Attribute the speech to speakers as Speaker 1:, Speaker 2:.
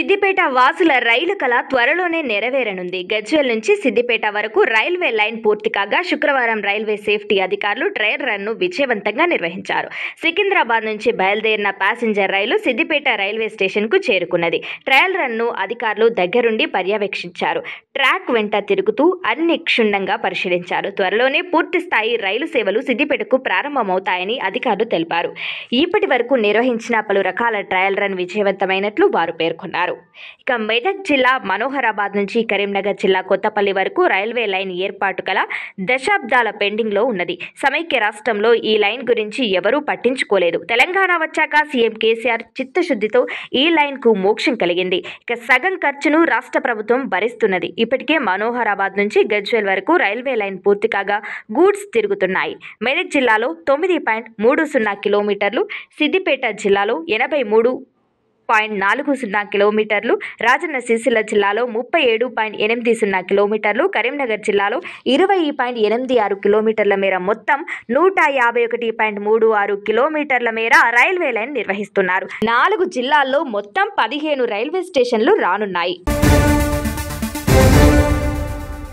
Speaker 1: సిద్దిపేట వాసుల రైలు కళ త్వరలోనే నెరవేరనుంది గజ్వేల్ నుంచి సిద్దిపేట వరకు రైల్వే లైన్ పూర్తి కాగా శుక్రవారం రైల్వే సేఫ్టీ అధికారులు ట్రయల్ రన్ను విజయవంతంగా నిర్వహించారు సికింద్రాబాద్ నుంచి బయలుదేరిన ప్యాసింజర్ రైలు సిద్దిపేట రైల్వే స్టేషన్కు చేరుకున్నది ట్రయల్ రన్ను అధికారులు దగ్గరుండి పర్యవేక్షించారు ట్రాక్ వెంట తిరుగుతూ అన్ని క్షుణ్ణంగా పరిశీలించారు త్వరలోనే పూర్తి స్థాయి రైలు సేవలు సిద్దిపేటకు ప్రారంభమవుతాయని అధికారులు తెలిపారు ఇప్పటి వరకు నిర్వహించిన పలు రకాల ట్రయల్ రన్ విజయవంతమైనట్లు వారు పేర్కొన్నారు తెలిపారు ఇక మెదక్ జిల్లా మనోహరాబాద్ నుంచి కరీంనగర్ జిల్లా కొత్తపల్లి వరకు రైల్వే లైన్ ఏర్పాటు కల దశాబ్దాల పెండింగ్లో ఉన్నది సమైక్య రాష్ట్రంలో ఈ లైన్ గురించి ఎవరూ పట్టించుకోలేదు తెలంగాణ వచ్చాక సీఎం కేసీఆర్ చిత్తశుద్ధితో ఈ లైన్కు మోక్షం కలిగింది ఇక సగం ఖర్చును రాష్ట్ర ప్రభుత్వం భరిస్తున్నది ఇప్పటికే మనోహరాబాద్ నుంచి గజ్వేల్ వరకు రైల్వే లైన్ పూర్తి కాగా గూడ్స్ తిరుగుతున్నాయి మెదక్ జిల్లాలో తొమ్మిది పాయింట్ మూడు సున్నా కిలోమీటర్లు సిద్దిపేట జిల్లాలో ఎనభై మూడు పాయింట్ నాలుగు సున్నా కిలోమీటర్లు రాజన్న సిరిసిల్ల జిల్లాలో ముప్పై ఏడు పాయింట్ ఎనిమిది సున్నా కిలోమీటర్లు కరీంనగర్ జిల్లాలో ఇరవై పాయింట్ ఎనిమిది ఆరు కిలోమీటర్ల మేర మొత్తం నూట యాభై ఒకటి పాయింట్ మూడు ఆరు కిలోమీటర్ల మేర రైల్వే లైన్ నిర్వహిస్తున్నారు నాలుగు జిల్లాల్లో మొత్తం పదిహేను రైల్వే స్టేషన్లు రానున్నాయి